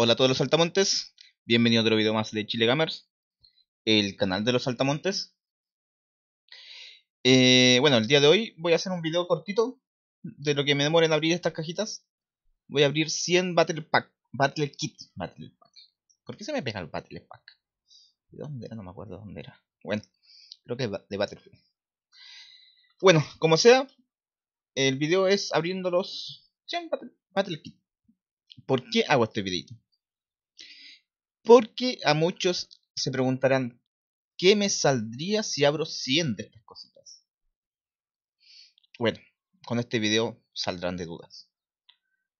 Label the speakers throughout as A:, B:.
A: Hola a todos los saltamontes, bienvenidos a otro video más de Chile Gamers, el canal de los saltamontes. Eh, bueno, el día de hoy voy a hacer un video cortito de lo que me demora en abrir estas cajitas. Voy a abrir 100 Battle Pack, Battle Kit, ¿Por qué se me pega el Battle Pack? ¿De dónde era? No me acuerdo de dónde era. Bueno, creo que de Battlefield. Bueno, como sea, el video es abriéndolos 100 Battle, battle Kit. ¿Por qué hago este videito? Porque a muchos se preguntarán, ¿qué me saldría si abro 100 de estas cositas? Bueno, con este video saldrán de dudas.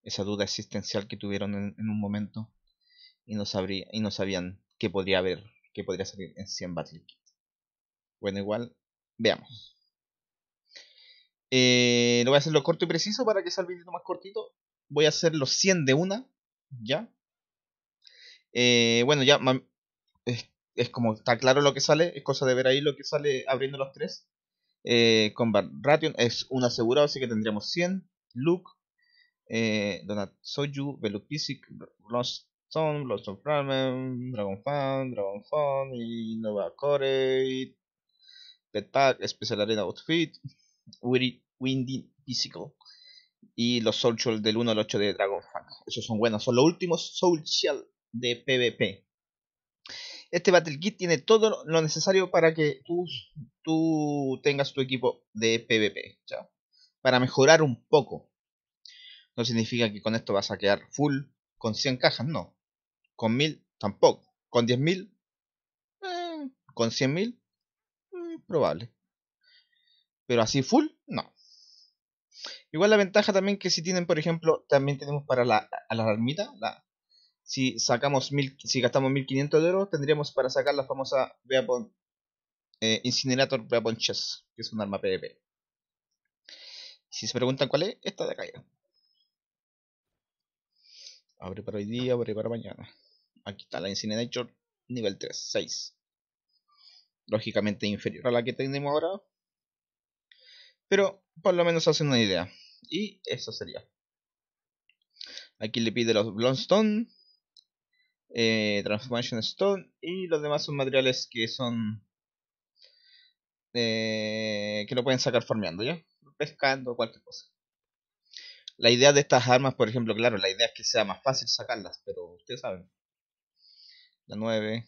A: Esa duda existencial que tuvieron en, un momento y no, sabría, y sabían qué podría haber, qué podría salir en 100 Battle Bueno, igual, veamos. Eh, lo voy a hacer lo corto y preciso para que salga el video más cortito. Voy a hacer los 100 de una, ¿ya? Eh, bueno, ya es, es, como está claro lo que sale, es cosa de ver ahí lo que sale abriendo los tres. Eh, con Ration es un asegurado, así que tendríamos 100. Luke, eh, Donat Soju, velupisic Pisic, Lost Stone, Lost Dragon Fan, Dragon Fan, y Nova Core, Special Arena Outfit, Windy Physical y los Soul del 1 al 8 de Dragon Fan. Esos son buenos, son los últimos Soul de PvP. Este Battle Kit tiene todo lo necesario para que tú, tú tengas tu equipo de PvP. Para mejorar un poco. No significa que con esto vas a quedar full con 100 cajas, no. Con 1000 tampoco. Con 10.000, eh, con 100.000, eh, probable. Pero así full, no. Igual la ventaja también que si tienen, por ejemplo, también tenemos para la, alarmita, la, si sacamos si gastamos 1500 de euros, tendríamos para sacar la famosa Beapon, eh, Incinerator Beapon Chess, que es un arma PvP. Si se preguntan cuál es, esta de acá Abre para hoy día, abre para mañana. Aquí está la Incinerator nivel 3, 6. Lógicamente inferior a la que tenemos ahora. Pero por lo menos hacen una idea. Y eso sería. Aquí le pide los Blondstone eh, Transformation Stone y los demás son materiales que son eh, que lo pueden sacar formeando, ¿ya? Pescando, cualquier cosa. La idea de estas armas, por ejemplo, claro, la idea es que sea más fácil sacarlas, pero ustedes saben. La 9.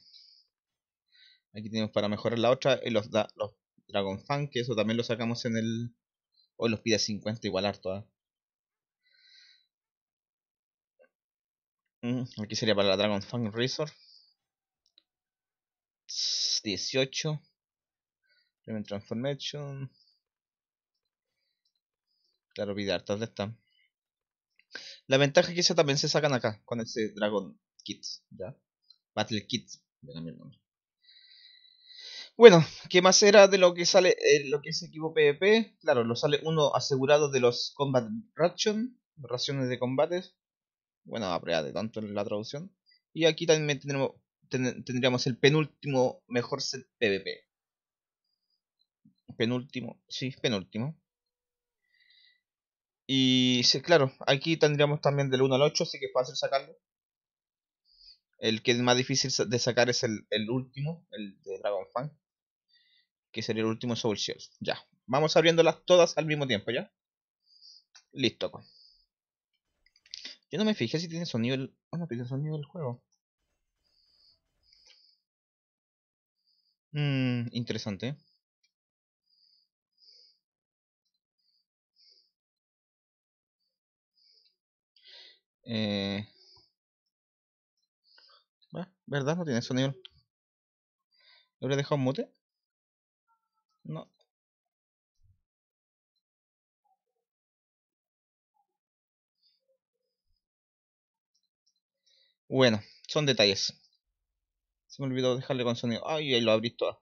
A: Aquí tenemos para mejorar la otra y eh, los, Dragon Fan, que eso también lo sacamos en el... Hoy los pide 50 igual harto, ¿ah? Aquí sería para la Dragon Fang Resort. 18. Transformation. Claro, vida ¿dónde está? La ventaja es que se, también se sacan acá, con ese Dragon Kit, ¿ya? Battle Kit, Bueno, ¿qué más era de lo que sale, eh, lo que es equipo PvP? Claro, lo sale uno asegurado de los Combat Ration, raciones de combates bueno, a de tanto en la traducción. Y aquí también tendremos, tendríamos el penúltimo mejor set PvP. Penúltimo, sí, penúltimo. Y sí, claro, aquí tendríamos también del 1 al 8, así que es fácil sacarlo. El que es más difícil de sacar es el, último, el de Dragon Fan. Que sería el último Soul Shields. Ya. Vamos abriéndolas todas al mismo tiempo, ¿ya? Listo. Pues. Yo no me fijé si tiene sonido el... Ah, no, tiene sonido el juego. Mmm, interesante. Eh... Ah, ¿Verdad? No tiene sonido. ¿Lo habría dejado mute? No. Bueno, son detalles. Se me olvidó dejarle con sonido. Ay, ahí lo abrí todo.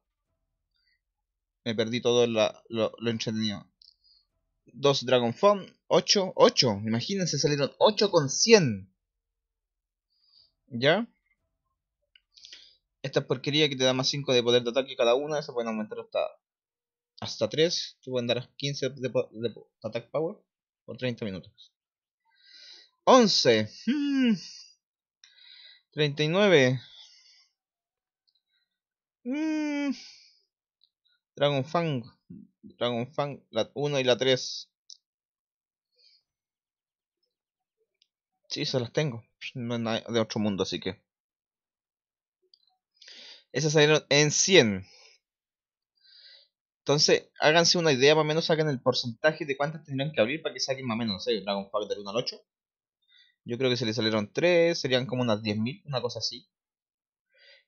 A: Me perdí todo la, lo, lo, entretenido. Dos Dragon Phone. 8, 8. Imagínense, salieron 8 con 100. ¿Ya? Esta porquería que te da más 5 de poder de ataque cada una, se pueden aumentar hasta hasta 3. Te pueden dar 15 de, de attack power por 30 minutos. 11. 39. Mm. Dragon Fang. Dragon Fang, la 1 y la 3. Sí, se las tengo. No es de otro mundo, así que. Esas salieron en 100. Entonces, háganse una idea, más o menos saquen el porcentaje de cuántas tendrían que abrir para que saquen más o menos, no sé, Dragon Fang del 1 al 8. Yo creo que se le salieron 3, serían como unas 10.000, una cosa así.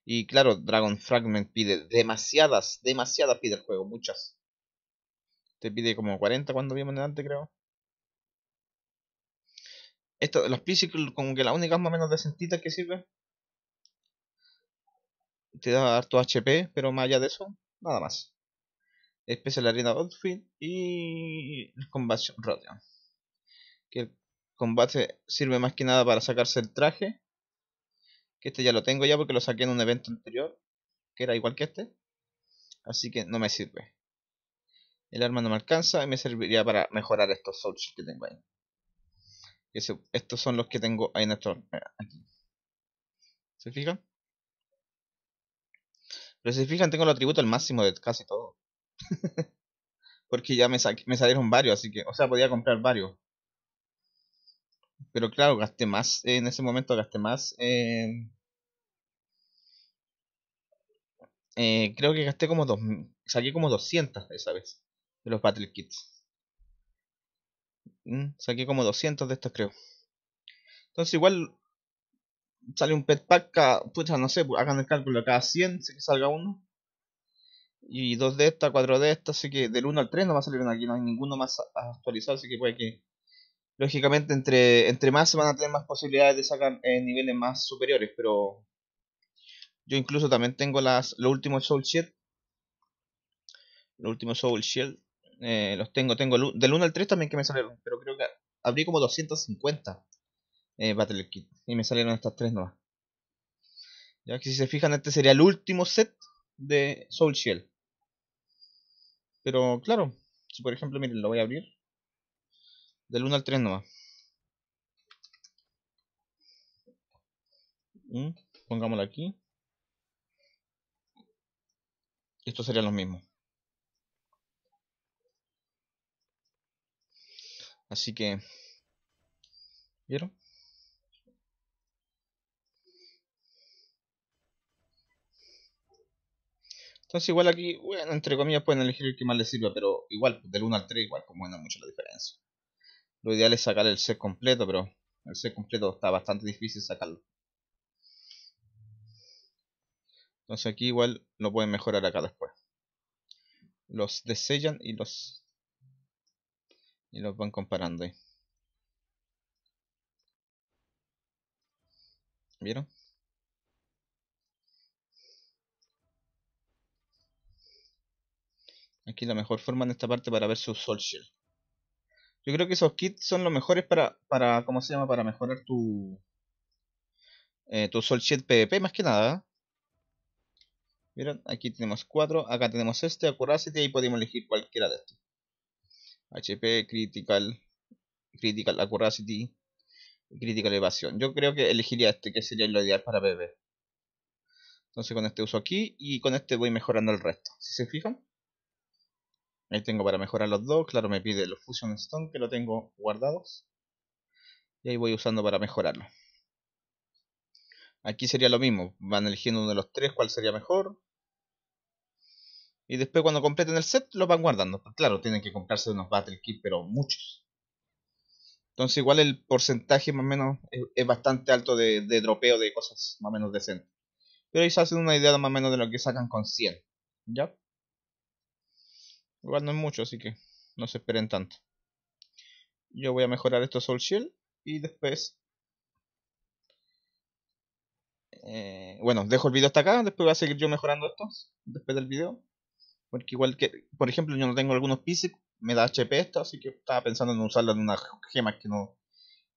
A: Y claro, Dragon Fragment pide demasiadas, demasiadas pide el juego, muchas. Te pide como 40 cuando vimos delante, creo. Esto, los Physical, como que la única más o menos decentita que sirve. Te da harto HP, pero más allá de eso, nada más. Especial Arena Outfit y el Combat Que combate sirve más que nada para sacarse el traje. Que este ya lo tengo ya porque lo saqué en un evento anterior. Que era igual que este. Así que no me sirve. El arma no me alcanza y me serviría para mejorar estos souls que tengo ahí. estos son los que tengo ahí en estos... Eh, ¿Se fijan? Pero si se fijan, tengo el atributo al máximo de casi todo. Porque ya me, me salieron varios, así que... O sea, podía comprar varios pero claro, gasté más, eh, en ese momento gasté más. Eh, eh, creo que gasté como dos, saqué como 200 esa vez, de los Battle Kits. Mm, saqué como 200 de estos, creo. Entonces igual sale un pet pack pucha, no sé, hagan el cálculo, cada 100, sé que salga uno. Y dos de estas, cuatro de estas, así que del 1 al 3 no va a salir una, aquí no hay ninguno más actualizado, así que puede que lógicamente entre, entre más se van a tener más posibilidades de sacar eh, niveles más superiores, pero yo incluso también tengo las, los últimos Soul Shield. Los últimos Soul Shield. Eh, los tengo, tengo del 1 al 3 también que me salieron, pero creo que abrí como 250 eh, Battle Kit y me salieron estas tres nuevas Ya que si se fijan, este sería el último set de Soul Shield. Pero claro, si por ejemplo, miren, lo voy a abrir. Del 1 al 3 nomás. Mm, pongámoslo aquí. esto sería lo mismo Así que... ¿Vieron? Entonces igual aquí, bueno, entre comillas pueden elegir el que más les sirva, pero igual, del 1 al 3 igual, como no mucho la diferencia. Lo ideal es sacar el set completo, pero el set completo está bastante difícil sacarlo. Entonces aquí igual lo pueden mejorar acá después. Los desellan y los y los van comparando ahí. ¿Vieron? Aquí la mejor forma en esta parte para ver su Soul Shield. Yo creo que esos kits son los mejores para, para ¿cómo se llama? Para mejorar tu, eh, tu Soul PvP, más que nada. Miren, aquí tenemos cuatro, acá tenemos este, Accuracy, y ahí podemos elegir cualquiera de estos. HP, Critical, Critical Accuracy, Critical Evasión. Yo creo que elegiría este, que sería lo ideal para PvP. Entonces con este uso aquí, y con este voy mejorando el resto. Si se fijan, Ahí tengo para mejorar los dos. Claro, me pide los Fusion Stone que lo tengo guardados. Y ahí voy usando para mejorarlo. Aquí sería lo mismo. Van eligiendo uno de los tres cuál sería mejor. Y después cuando completen el set lo van guardando. Pues claro, tienen que comprarse unos Battle Kits, pero muchos. Entonces igual el porcentaje más o menos es, bastante alto de, de, dropeo de cosas más o menos decentes. Pero ahí se hacen una idea más o menos de lo que sacan con 100. ¿Ya? Igual no es mucho, así que no se esperen tanto. Yo voy a mejorar esto Soul Shield y después... Eh, bueno, dejo el video hasta acá, después voy a seguir yo mejorando esto, después del video. Porque igual que, por ejemplo, yo no tengo algunos Pisces. me da HP esto, así que estaba pensando en usarlo en unas gemas que no...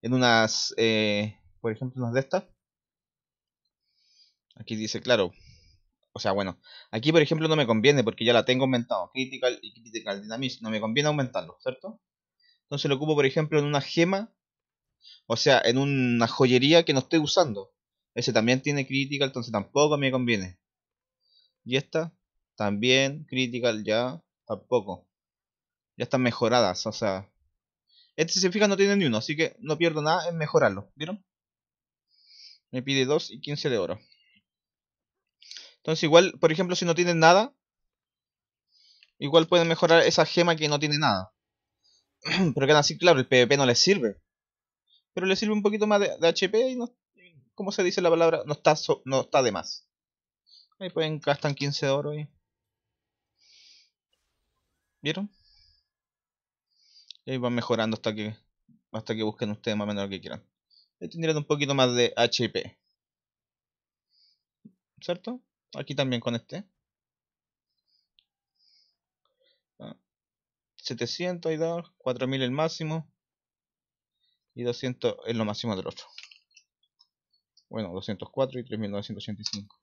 A: En unas, eh, por ejemplo, unas de estas. Aquí dice, claro, o sea, bueno, aquí por ejemplo no me conviene porque ya la tengo aumentado. Critical y Critical Dynamics no me conviene aumentarlo, ¿cierto? Entonces lo ocupo por ejemplo en una gema, o sea, en una joyería que no estoy usando. Ese también tiene Critical, entonces tampoco me conviene. Y esta también Critical ya tampoco. Ya están mejoradas, o sea. Este si se fija no tiene ni uno, así que no pierdo nada en mejorarlo, ¿vieron? Me pide 2 y 15 de oro. Entonces igual, por ejemplo, si no tienen nada, igual pueden mejorar esa gema que no tiene nada. Pero quedan así, claro, el PvP no les sirve. Pero les sirve un poquito más de, HP y no, como se dice la palabra, no está, no está de más. Ahí pueden gastar 15 de oro y... ¿Vieron? Y ahí van mejorando hasta que hasta que busquen ustedes más o menos lo que quieran. Ahí tendrían un poquito más de HP. ¿Cierto? Aquí también con este 700 ah, y 2, 4000 el máximo y 200 es lo máximo del otro. Bueno, 204 y 3985.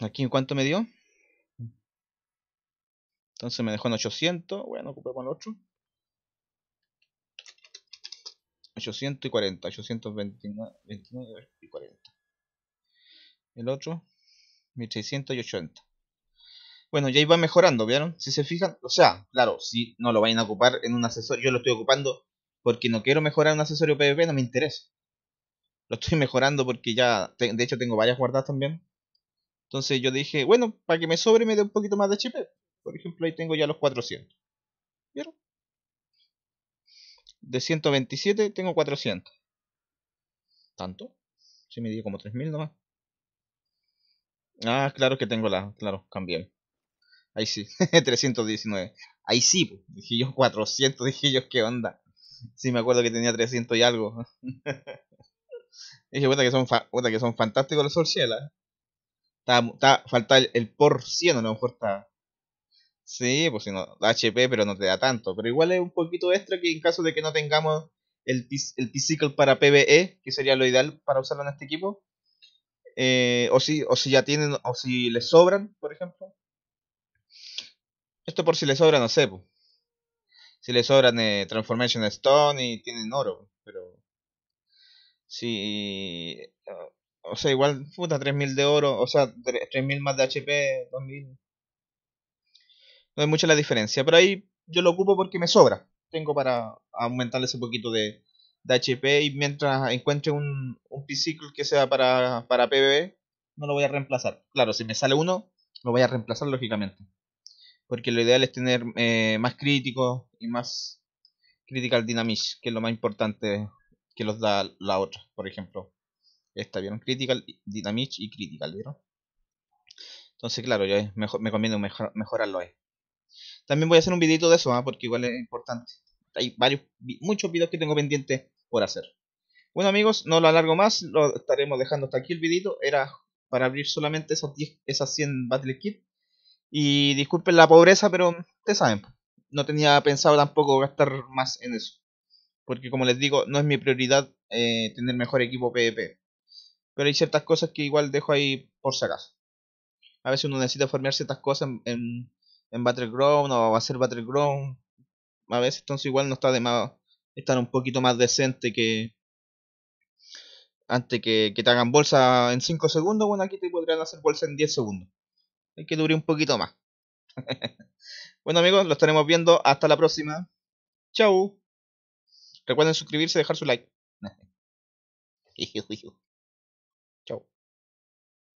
A: Aquí en cuánto me dio. Entonces me dejó en 800. Bueno, ocupé con el otro. 840, 829 y 40 el otro 1680. Bueno, ya iba mejorando, ¿vieron? Si se fijan, o sea, claro, si no lo vayan a ocupar en un accesorio, yo lo estoy ocupando porque no quiero mejorar un accesorio PvP, no me interesa. Lo estoy mejorando porque ya, de hecho tengo varias guardadas también. Entonces yo dije, bueno, para que me sobre me dé un poquito más de chip. Por ejemplo, ahí tengo ya los 400. ¿Vieron? De 127 tengo 400. ¿Tanto? Se me dio como 3000 nomás. Ah, claro que tengo la. Claro, cambié. Ahí sí, 319. Ahí sí, pues, dije yo 400, dije yo, ¿qué onda? Sí, me acuerdo que tenía 300 y algo. dije, puta que son, puta que son fantásticos los está, falta el, por 100, a lo mejor está. Sí, pues si no, HP, pero no te da tanto. Pero igual es un poquito extra que en caso de que no tengamos el, el Pisicle para PvE, que sería lo ideal para usarlo en este equipo, eh, o, si, o si ya tienen, o si les sobran, por ejemplo. Esto por si les sobran, no sé. Si les sobran eh, Transformation Stone y tienen oro. Pero. Si. Eh, o sea, igual, puta, 3000 de oro. O sea, 3000 más de HP, 2000. No hay mucha la diferencia. Pero ahí yo lo ocupo porque me sobra. Tengo para aumentarle ese poquito de HP. Y mientras encuentre un, bicycle que sea para, para no lo voy a reemplazar. Claro, si me sale uno, lo voy a reemplazar lógicamente. Porque lo ideal es tener eh, más crítico y más critical dynamics, que es lo más importante que los da la otra, por ejemplo. Esta, ¿vieron? Critical, Dynamics y Critical, ¿vieron? Entonces, claro, yo mejor, me conviene mejor, mejorarlo ahí. También voy a hacer un videito de eso, ¿ah? porque igual es importante. Hay varios, muchos videos que tengo pendientes por hacer. Bueno amigos, no lo alargo más, lo estaremos dejando hasta aquí el videito. Era para abrir solamente esos 10, esas 100 Battle Kit. Y disculpen la pobreza, pero ustedes saben, no tenía pensado tampoco gastar más en eso. Porque como les digo, no es mi prioridad eh, tener mejor equipo PvP. Pero hay ciertas cosas que igual dejo ahí por si acaso. A veces uno necesita formar ciertas cosas en, en, en Battleground o hacer Battleground. A veces entonces igual no está de más estar un poquito más decente que antes que, te hagan bolsa en 5 segundos, bueno, aquí te podrían hacer bolsa en 10 segundos. Hay que durar un poquito más. bueno amigos, lo estaremos viendo. Hasta la próxima. Chau. Recuerden suscribirse y dejar su like. Chau.